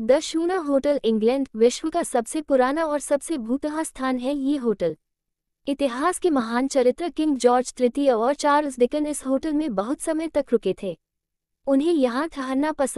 the शूना hotel England विश्व का सबसे पुराना और सबसे भूतहा स्थान है ये होटल इतिहास के महान चरित्र किंग जॉर्ज तृतीय और चार्ल्स डिकन इस होटल में बहुत समय तक रुके थे उन्हें यहाँ ठहरना पसंद